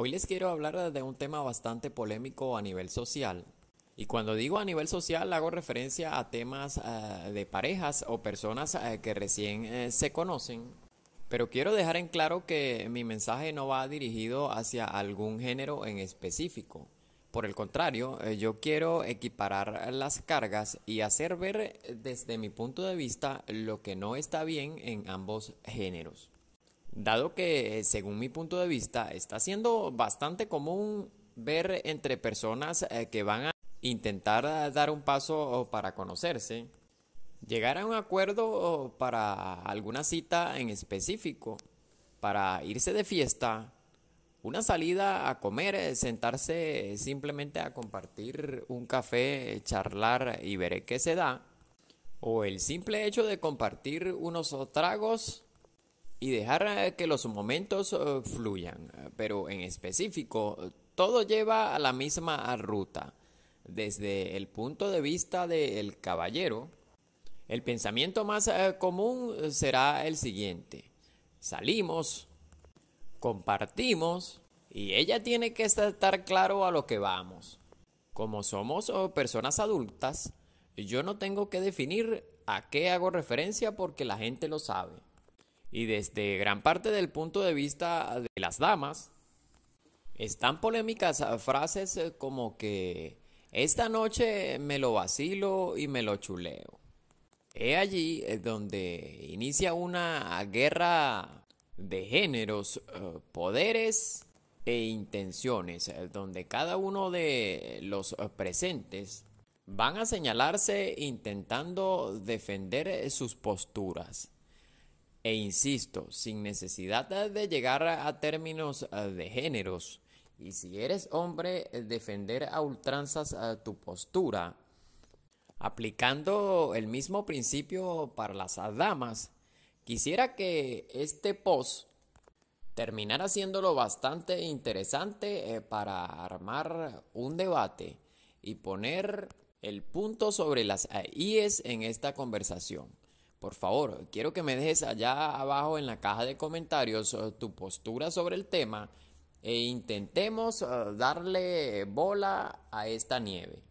Hoy les quiero hablar de un tema bastante polémico a nivel social. Y cuando digo a nivel social hago referencia a temas eh, de parejas o personas eh, que recién eh, se conocen. Pero quiero dejar en claro que mi mensaje no va dirigido hacia algún género en específico. Por el contrario, yo quiero equiparar las cargas y hacer ver desde mi punto de vista lo que no está bien en ambos géneros dado que, según mi punto de vista, está siendo bastante común ver entre personas eh, que van a intentar eh, dar un paso para conocerse, llegar a un acuerdo para alguna cita en específico, para irse de fiesta, una salida a comer, eh, sentarse simplemente a compartir un café, charlar y ver qué se da, o el simple hecho de compartir unos tragos y dejar eh, que los momentos eh, fluyan, pero en específico, todo lleva a la misma ruta. Desde el punto de vista del caballero, el pensamiento más eh, común será el siguiente. Salimos, compartimos y ella tiene que estar claro a lo que vamos. Como somos personas adultas, yo no tengo que definir a qué hago referencia porque la gente lo sabe y desde gran parte del punto de vista de las damas, están polémicas ah, frases eh, como que esta noche me lo vacilo y me lo chuleo. He allí eh, donde inicia una guerra de géneros, eh, poderes e intenciones, donde cada uno de los presentes van a señalarse intentando defender sus posturas e insisto, sin necesidad de llegar a términos eh, de géneros. Y si eres hombre, eh, defender a ultranzas eh, tu postura, aplicando el mismo principio para las damas. Quisiera que este post terminara haciéndolo bastante interesante para armar un debate y poner el punto sobre las IES en esta conversación. Por favor, quiero que me dejes allá abajo en la caja de comentarios eh, tu postura sobre el tema e intentemos eh, darle bola a esta nieve.